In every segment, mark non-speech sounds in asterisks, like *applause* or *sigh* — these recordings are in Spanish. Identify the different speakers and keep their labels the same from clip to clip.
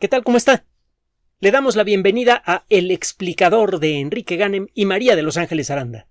Speaker 1: ¿Qué tal? ¿Cómo está? Le damos la bienvenida a El explicador de Enrique Ganem y María de Los Ángeles Aranda.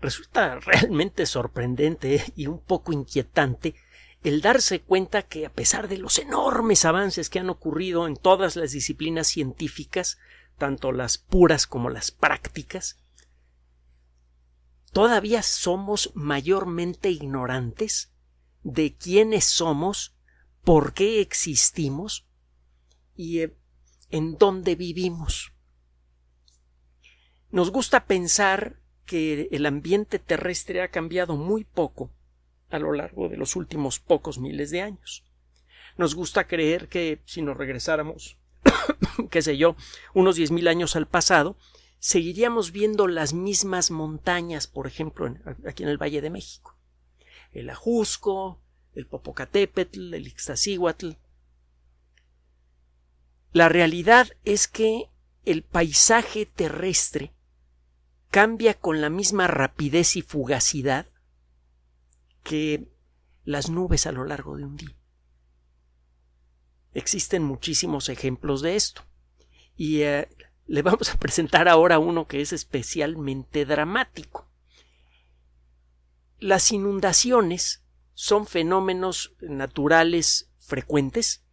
Speaker 1: Resulta realmente sorprendente y un poco inquietante el darse cuenta que a pesar de los enormes avances que han ocurrido en todas las disciplinas científicas, tanto las puras como las prácticas, todavía somos mayormente ignorantes de quiénes somos por qué existimos y eh, en dónde vivimos. Nos gusta pensar que el ambiente terrestre ha cambiado muy poco a lo largo de los últimos pocos miles de años. Nos gusta creer que si nos regresáramos, *coughs* qué sé yo, unos diez mil años al pasado, seguiríamos viendo las mismas montañas, por ejemplo, aquí en el Valle de México. El Ajusco, el Popocatépetl, el Ixtacíhuatl. La realidad es que el paisaje terrestre cambia con la misma rapidez y fugacidad que las nubes a lo largo de un día. Existen muchísimos ejemplos de esto. Y eh, le vamos a presentar ahora uno que es especialmente dramático. Las inundaciones son fenómenos naturales frecuentes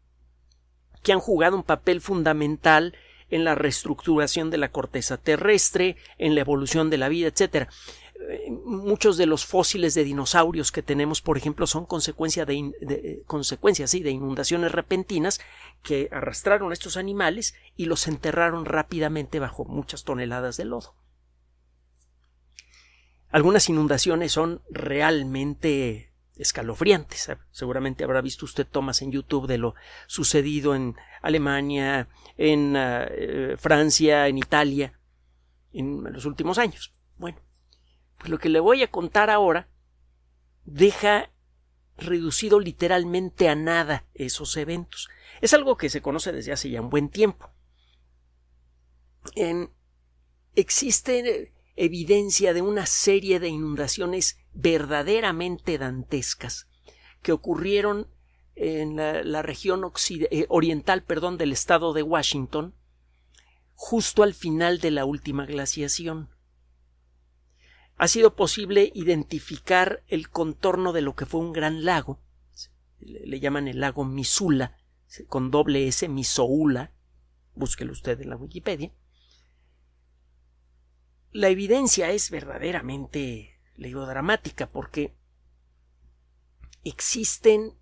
Speaker 1: que han jugado un papel fundamental en la reestructuración de la corteza terrestre, en la evolución de la vida, etc. Eh, muchos de los fósiles de dinosaurios que tenemos, por ejemplo, son de, eh, consecuencias de inundaciones repentinas que arrastraron a estos animales y los enterraron rápidamente bajo muchas toneladas de lodo. Algunas inundaciones son realmente escalofriantes. Seguramente habrá visto usted tomas en YouTube de lo sucedido en Alemania, en ah, eh, Francia, en Italia, en los últimos años. Bueno, pues lo que le voy a contar ahora deja reducido literalmente a nada esos eventos. Es algo que se conoce desde hace ya un buen tiempo. En, existe evidencia de una serie de inundaciones verdaderamente dantescas que ocurrieron en la, región eh, oriental perdón, del estado de Washington justo al final de la última glaciación. Ha sido posible identificar el contorno de lo que fue un gran lago, le llaman el lago Misula, con doble S, Misoula, búsquelo usted en la Wikipedia, la evidencia es verdaderamente, le digo, dramática, porque existen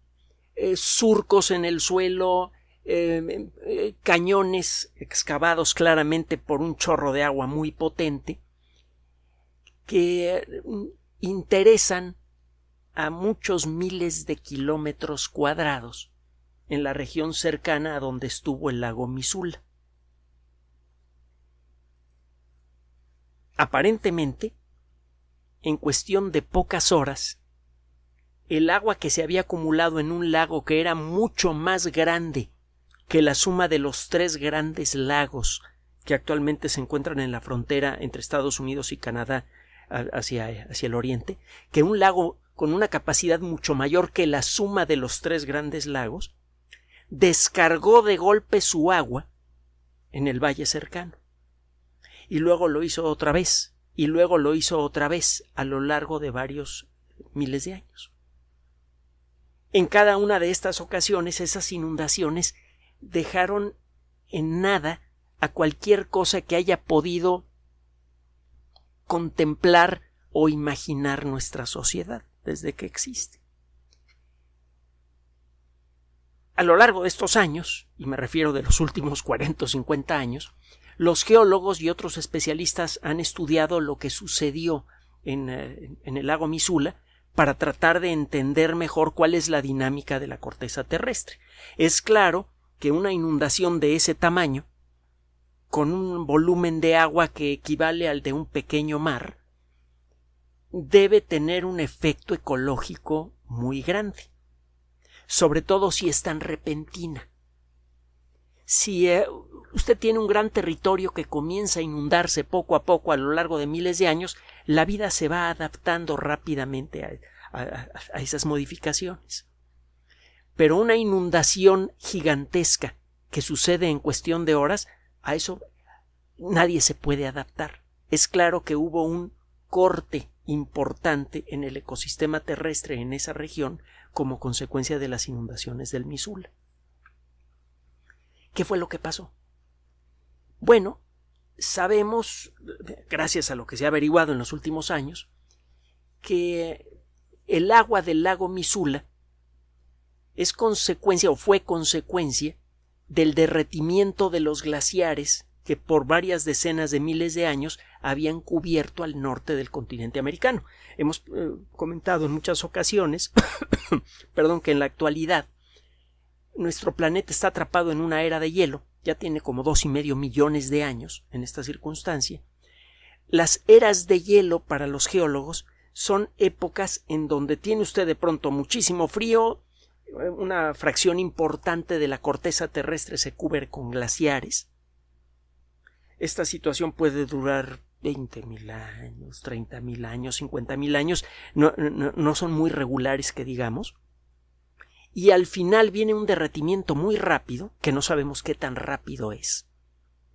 Speaker 1: eh, surcos en el suelo, eh, eh, cañones excavados claramente por un chorro de agua muy potente, que mm, interesan a muchos miles de kilómetros cuadrados en la región cercana a donde estuvo el lago Misula. aparentemente, en cuestión de pocas horas, el agua que se había acumulado en un lago que era mucho más grande que la suma de los tres grandes lagos que actualmente se encuentran en la frontera entre Estados Unidos y Canadá hacia, hacia el oriente, que un lago con una capacidad mucho mayor que la suma de los tres grandes lagos, descargó de golpe su agua en el valle cercano y luego lo hizo otra vez, y luego lo hizo otra vez a lo largo de varios miles de años. En cada una de estas ocasiones esas inundaciones dejaron en nada a cualquier cosa que haya podido contemplar o imaginar nuestra sociedad desde que existe. A lo largo de estos años, y me refiero de los últimos 40 o 50 años, los geólogos y otros especialistas han estudiado lo que sucedió eh, en, el lago Misula para tratar de entender mejor cuál es la dinámica de la corteza terrestre. Es claro que una inundación de ese tamaño, con un volumen de agua que equivale al de un pequeño mar, debe tener un efecto ecológico muy grande, sobre todo si es tan repentina si eh, usted tiene un gran territorio que comienza a inundarse poco a poco a lo largo de miles de años, la vida se va adaptando rápidamente a, esas modificaciones. Pero una inundación gigantesca que sucede en cuestión de horas, a eso nadie se puede adaptar. Es claro que hubo un corte importante en el ecosistema terrestre en esa región como consecuencia de las inundaciones del Missoula. ¿Qué fue lo que pasó? Bueno, sabemos, gracias a lo que se ha averiguado en los últimos años, que el agua del lago Misula es consecuencia o fue consecuencia del derretimiento de los glaciares que por varias decenas de miles de años habían cubierto al norte del continente americano. Hemos eh, comentado en muchas ocasiones, *coughs* perdón, que en la actualidad nuestro planeta está atrapado en una era de hielo, ya tiene como dos y medio millones de años en esta circunstancia. Las eras de hielo para los geólogos son épocas en donde tiene usted de pronto muchísimo frío, una fracción importante de la corteza terrestre se cubre con glaciares. Esta situación puede durar mil años, 30.000 años, 50.000 años, no son muy regulares que digamos y al final viene un derretimiento muy rápido, que no sabemos qué tan rápido es.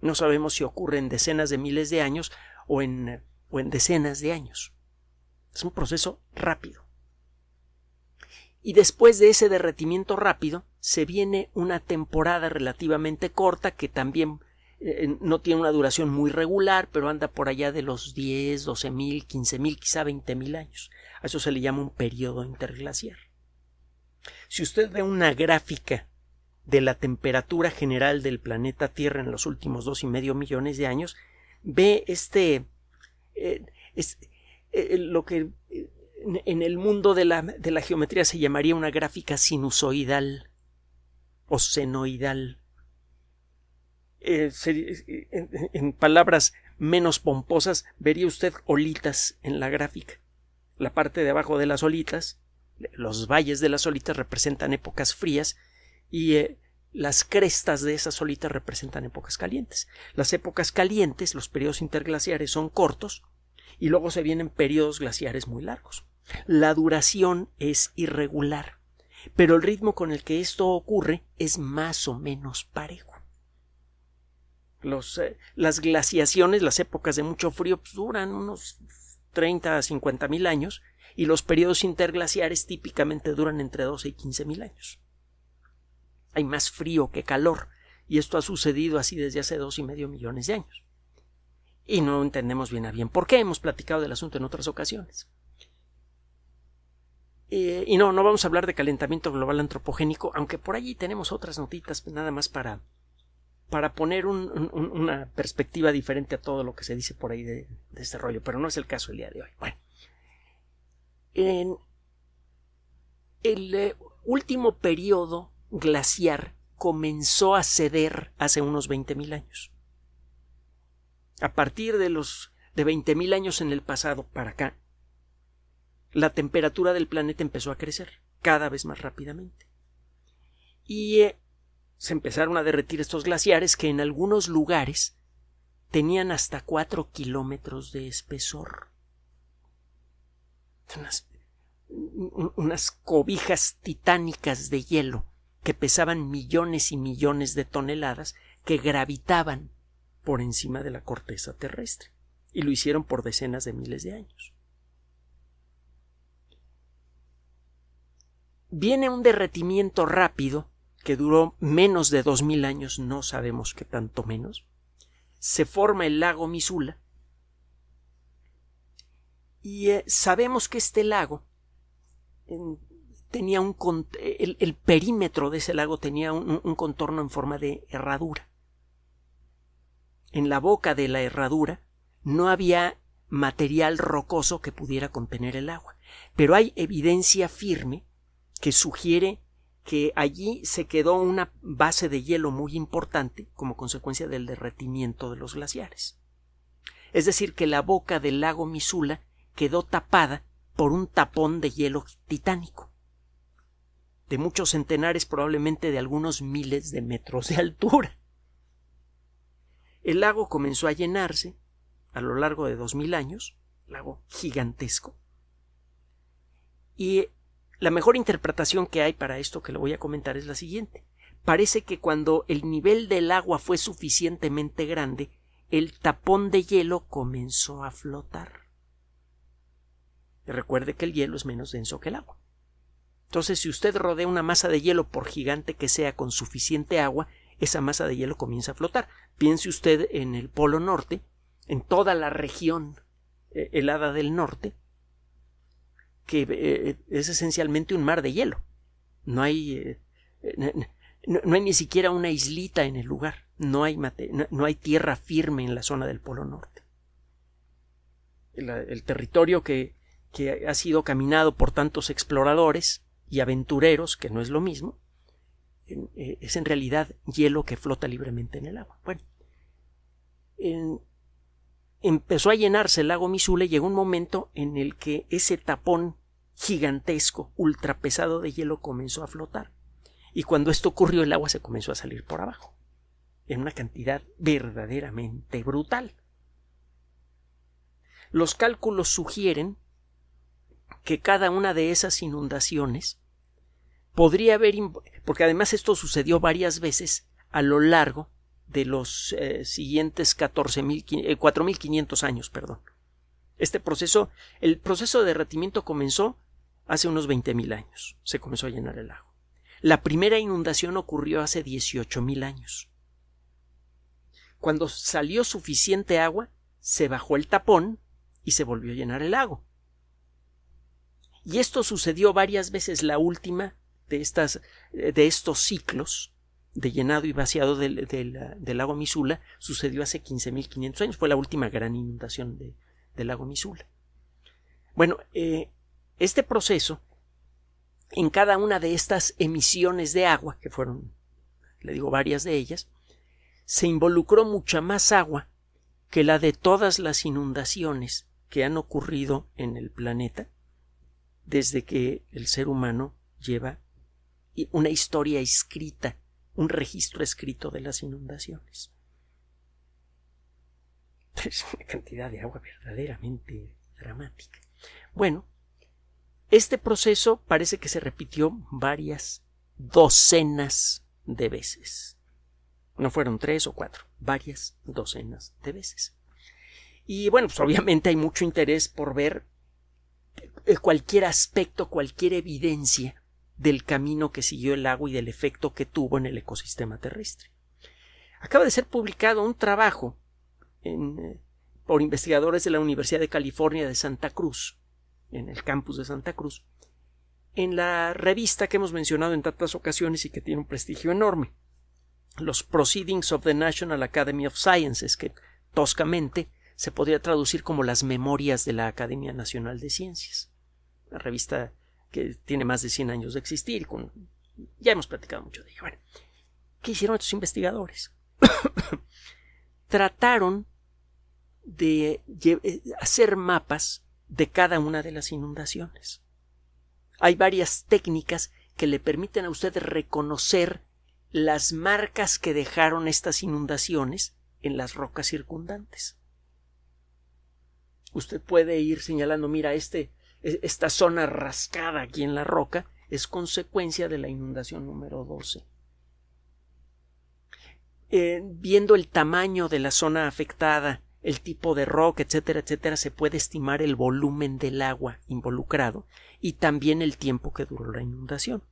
Speaker 1: No sabemos si ocurre en decenas de miles de años o en, en decenas de años. Es un proceso rápido. Y después de ese derretimiento rápido, se viene una temporada relativamente corta que también eh, no tiene una duración muy regular, pero anda por allá de los 10, 12 mil, 15 mil, quizá 20 mil años. A eso se le llama un periodo interglaciar. Si usted ve una gráfica de la temperatura general del planeta Tierra en los últimos dos y medio millones de años, ve este eh, es, eh, lo que eh, en el mundo de la, de la geometría se llamaría una gráfica sinusoidal o senoidal. en, palabras menos pomposas, vería usted olitas en la gráfica. La parte de abajo de las olitas los valles de las solitas representan épocas frías y eh, las crestas de esas solitas representan épocas calientes. Las épocas calientes, los periodos interglaciares son cortos y luego se vienen periodos glaciares muy largos. La duración es irregular, pero el ritmo con el que esto ocurre es más o menos parejo. Eh, las glaciaciones, las épocas de mucho frío, pues, duran unos 30 a 50 mil años y los periodos interglaciares típicamente duran entre 12 y 15 mil años. Hay más frío que calor, y esto ha sucedido así desde hace dos y medio millones de años. Y no entendemos bien a bien por qué hemos platicado del asunto en otras ocasiones. Eh, y no, no vamos a hablar de calentamiento global antropogénico, aunque por allí tenemos otras notitas pues, nada más para, para poner una perspectiva diferente a todo lo que se dice por ahí de, desarrollo. este rollo, pero no es el caso el día de hoy. Bueno, en el eh, último periodo glaciar comenzó a ceder hace unos 20.000 años. A partir de los de 20.000 años en el pasado para acá, la temperatura del planeta empezó a crecer cada vez más rápidamente. Y eh, se empezaron a derretir estos glaciares que en algunos lugares tenían hasta 4 kilómetros de espesor unas, cobijas titánicas de hielo que pesaban millones y millones de toneladas que gravitaban por encima de la corteza terrestre y lo hicieron por decenas de miles de años. Viene un derretimiento rápido que duró menos de dos mil años, no sabemos qué tanto menos. Se forma el lago Misula y eh, sabemos que este lago tenía un el, perímetro de ese lago tenía un, contorno en forma de herradura. En la boca de la herradura no había material rocoso que pudiera contener el agua, pero hay evidencia firme que sugiere que allí se quedó una base de hielo muy importante como consecuencia del derretimiento de los glaciares. Es decir, que la boca del lago Misula quedó tapada por un tapón de hielo titánico, de muchos centenares, probablemente de algunos miles de metros de altura. El lago comenzó a llenarse a lo largo de dos mil años, lago gigantesco, y la mejor interpretación que hay para esto que le voy a comentar es la siguiente. Parece que cuando el nivel del agua fue suficientemente grande, el tapón de hielo comenzó a flotar recuerde que el hielo es menos denso que el agua. Entonces, si usted rodea una masa de hielo, por gigante que sea, con suficiente agua, esa masa de hielo comienza a flotar. Piense usted en el Polo Norte, en toda la región eh, helada del norte, que eh, es esencialmente un mar de hielo. No hay, eh, no, hay ni siquiera una islita en el lugar. No hay, hay tierra firme en la zona del Polo Norte. el territorio que que ha sido caminado por tantos exploradores y aventureros, que no es lo mismo, eh, es en realidad hielo que flota libremente en el agua. Bueno, empezó a llenarse el lago Misule y llegó un momento en el que ese tapón gigantesco, ultrapesado de hielo comenzó a flotar. Y cuando esto ocurrió, el agua se comenzó a salir por abajo, en una cantidad verdaderamente brutal. Los cálculos sugieren que cada una de esas inundaciones podría haber, porque además esto sucedió varias veces a lo largo de los eh, siguientes 4.500 eh, años, perdón. Este proceso, el proceso de derretimiento comenzó hace unos 20.000 años, se comenzó a llenar el lago. La primera inundación ocurrió hace 18.000 años. Cuando salió suficiente agua, se bajó el tapón y se volvió a llenar el lago. Y esto sucedió varias veces. La última de, estas, eh, de estos ciclos de llenado y vaciado del, ah, lago Misula sucedió hace 15.500 años. Fue la última gran inundación del lago Misula. Bueno, eh, este proceso, en cada una de estas emisiones de agua, que fueron, le digo, varias de ellas, se involucró mucha más agua que la de todas las inundaciones que han ocurrido en el planeta desde que el ser humano lleva una historia escrita, un registro escrito de las inundaciones. *laughs* Es una cantidad de agua verdaderamente dramática. Bueno, este proceso parece que se repitió varias docenas de veces. No fueron tres o cuatro, varias docenas de veces. Y bueno, pues obviamente hay mucho interés por ver eh, cualquier aspecto, cualquier evidencia del camino que siguió el agua y del efecto que tuvo en el ecosistema terrestre. Acaba de ser publicado un trabajo eh, por investigadores de la Universidad de California de Santa Cruz, en el campus de Santa Cruz, en la revista que hemos mencionado en tantas ocasiones y que tiene un prestigio enorme, los Proceedings of the National Academy of Sciences, que toscamente se podría traducir como las memorias de la Academia Nacional de Ciencias, la revista que tiene más de 100 años de existir, con... ya hemos platicado mucho de ello. ¿qué hicieron estos investigadores? *coughs* Trataron de eh, hacer mapas de cada una de las inundaciones. Hay varias técnicas que le permiten a usted reconocer las marcas que dejaron estas inundaciones en las rocas circundantes usted puede ir señalando, mira, este, e, esta zona rascada aquí en la roca es consecuencia de la inundación número 12. Eh, viendo el tamaño de la zona afectada, el tipo de roca, etcétera, etcétera, se puede estimar el volumen del agua involucrado y también el tiempo que duró la inundación.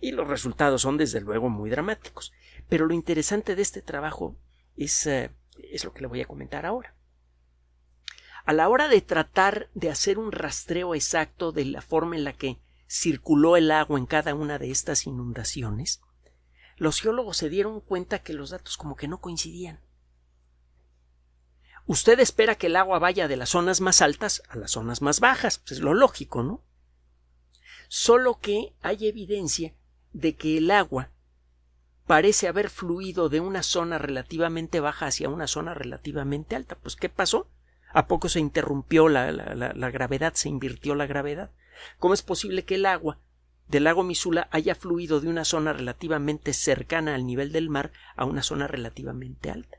Speaker 1: Y los resultados son desde luego muy dramáticos. Pero lo interesante de este trabajo es, eh, es lo que le voy a comentar ahora. A la hora de tratar de hacer un rastreo exacto de la forma en la que circuló el agua en cada una de estas inundaciones, los geólogos se dieron cuenta que los datos como que no coincidían. Usted espera que el agua vaya de las zonas más altas a las zonas más bajas, pues es lo lógico, ¿no? Solo que hay evidencia de que el agua parece haber fluido de una zona relativamente baja hacia una zona relativamente alta. Pues, ¿qué pasó? ¿A poco se interrumpió la, gravedad? ¿Se invirtió la gravedad? ¿Cómo es posible que el agua del lago Misula haya fluido de una zona relativamente cercana al nivel del mar a una zona relativamente alta?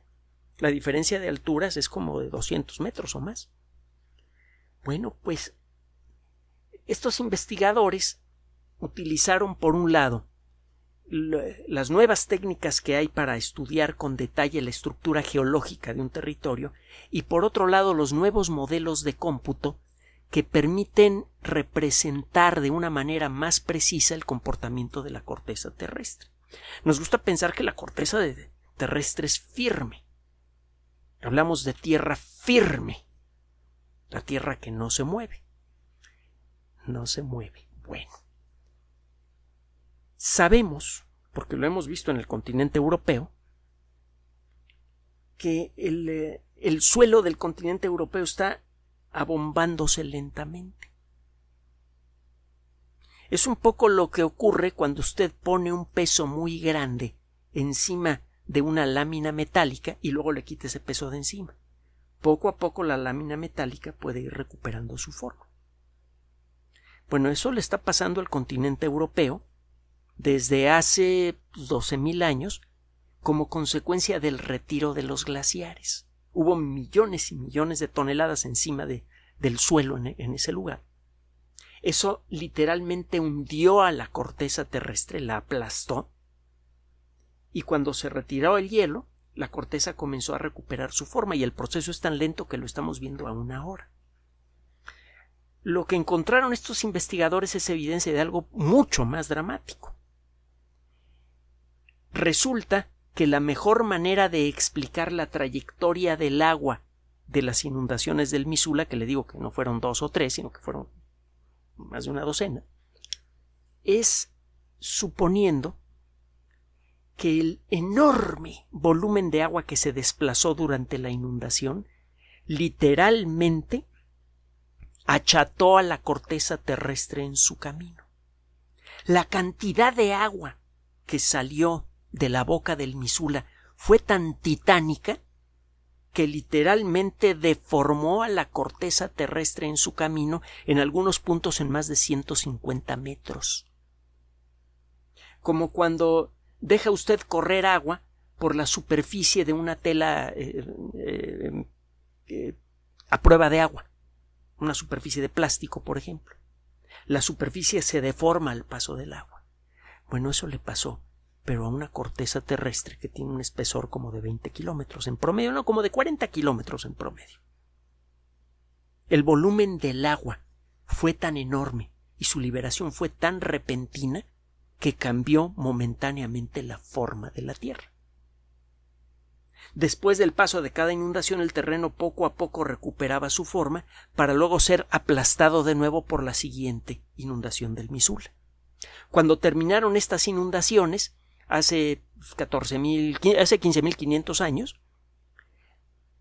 Speaker 1: La diferencia de alturas es como de 200 metros o más. Bueno, pues estos investigadores utilizaron por un lado las nuevas técnicas que hay para estudiar con detalle la estructura geológica de un territorio y por otro lado los nuevos modelos de cómputo que permiten representar de una manera más precisa el comportamiento de la corteza terrestre. Nos gusta pensar que la corteza terrestre es firme. Hablamos de tierra firme, la tierra que no se mueve. No se mueve. Bueno. Sabemos, porque lo hemos visto en el continente europeo, que eh, el, suelo del continente europeo está abombándose lentamente. Es un poco lo que ocurre cuando usted pone un peso muy grande encima de una lámina metálica y luego le quita ese peso de encima. Poco a poco la lámina metálica puede ir recuperando su forma. Bueno, eso le está pasando al continente europeo desde hace 12.000 años como consecuencia del retiro de los glaciares. Hubo millones y millones de toneladas encima de, del suelo en, en ese lugar. Eso literalmente hundió a la corteza terrestre, la aplastó, y cuando se retiró el hielo, la corteza comenzó a recuperar su forma y el proceso es tan lento que lo estamos viendo aún ahora. Lo que encontraron estos investigadores es evidencia de algo mucho más dramático. Resulta que la mejor manera de explicar la trayectoria del agua de las inundaciones del Misula, que le digo que no fueron dos o tres, sino que fueron más de una docena, es suponiendo que el enorme volumen de agua que se desplazó durante la inundación literalmente acható a la corteza terrestre en su camino. La cantidad de agua que salió de la boca del Misula fue tan titánica que literalmente deformó a la corteza terrestre en su camino, en algunos puntos en más de 150 metros. Como cuando deja usted correr agua por la superficie de una tela eh, eh, eh, a prueba de agua, una superficie de plástico, por ejemplo. La superficie se deforma al paso del agua. Bueno, eso le pasó pero a una corteza terrestre que tiene un espesor como de 20 kilómetros en promedio, no, como de 40 kilómetros en promedio. El volumen del agua fue tan enorme y su liberación fue tan repentina que cambió momentáneamente la forma de la Tierra. Después del paso de cada inundación el terreno poco a poco recuperaba su forma para luego ser aplastado de nuevo por la siguiente inundación del Misula. Cuando terminaron estas inundaciones, hace pues, hace 15.500 años,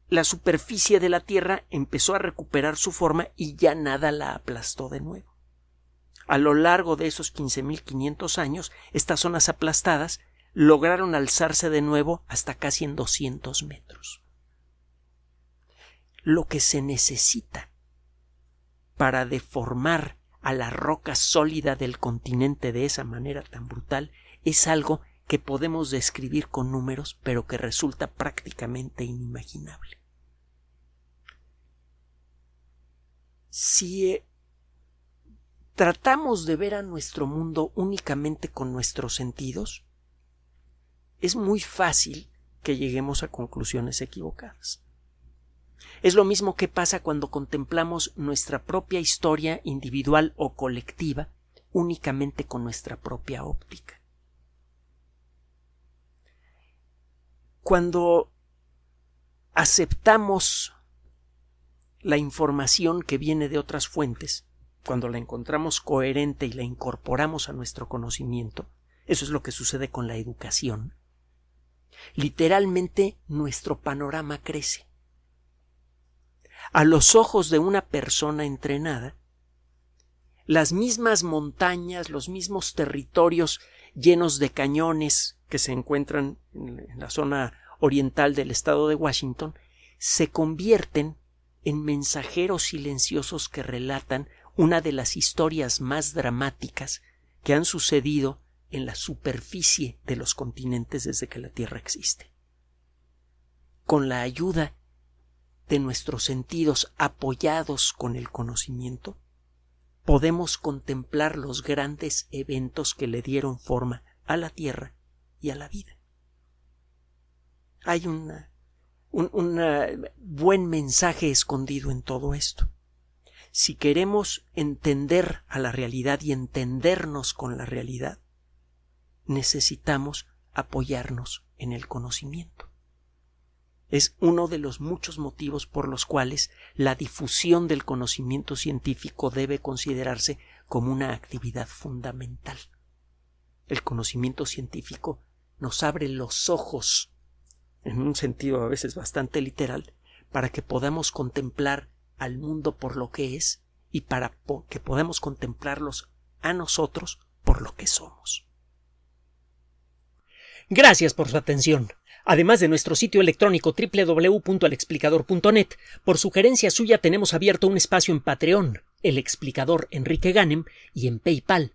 Speaker 1: la superficie de la Tierra empezó a recuperar su forma y ya nada la aplastó de nuevo. A lo largo de esos 15.500 años, estas zonas aplastadas lograron alzarse de nuevo hasta casi en 200 metros. Lo que se necesita para deformar a la roca sólida del continente de esa manera tan brutal es algo que podemos describir con números, pero que resulta prácticamente inimaginable. Si eh, tratamos de ver a nuestro mundo únicamente con nuestros sentidos, es muy fácil que lleguemos a conclusiones equivocadas. Es lo mismo que pasa cuando contemplamos nuestra propia historia individual o colectiva únicamente con nuestra propia óptica. cuando aceptamos la información que viene de otras fuentes, cuando la encontramos coherente y la incorporamos a nuestro conocimiento, eso es lo que sucede con la educación. Literalmente nuestro panorama crece. A los ojos de una persona entrenada, las mismas montañas, los mismos territorios llenos de cañones, que se encuentran en la zona oriental del estado de Washington, se convierten en mensajeros silenciosos que relatan una de las historias más dramáticas que han sucedido en la superficie de los continentes desde que la Tierra existe. Con la ayuda de nuestros sentidos apoyados con el conocimiento, podemos contemplar los grandes eventos que le dieron forma a la Tierra y a la vida. Hay un buen mensaje escondido en todo esto. Si queremos entender a la realidad y entendernos con la realidad, necesitamos apoyarnos en el conocimiento. Es uno de los muchos motivos por los cuales la difusión del conocimiento científico debe considerarse como una actividad fundamental. El conocimiento científico nos abre los ojos, en un sentido a veces bastante literal, para que podamos contemplar al mundo por lo que es y para que podamos contemplarlos a nosotros por lo que somos. Gracias por su atención. Además de nuestro sitio electrónico www.alexplicador.net, por sugerencia suya tenemos abierto un espacio en Patreon, el explicador Enrique Ganem, y en PayPal,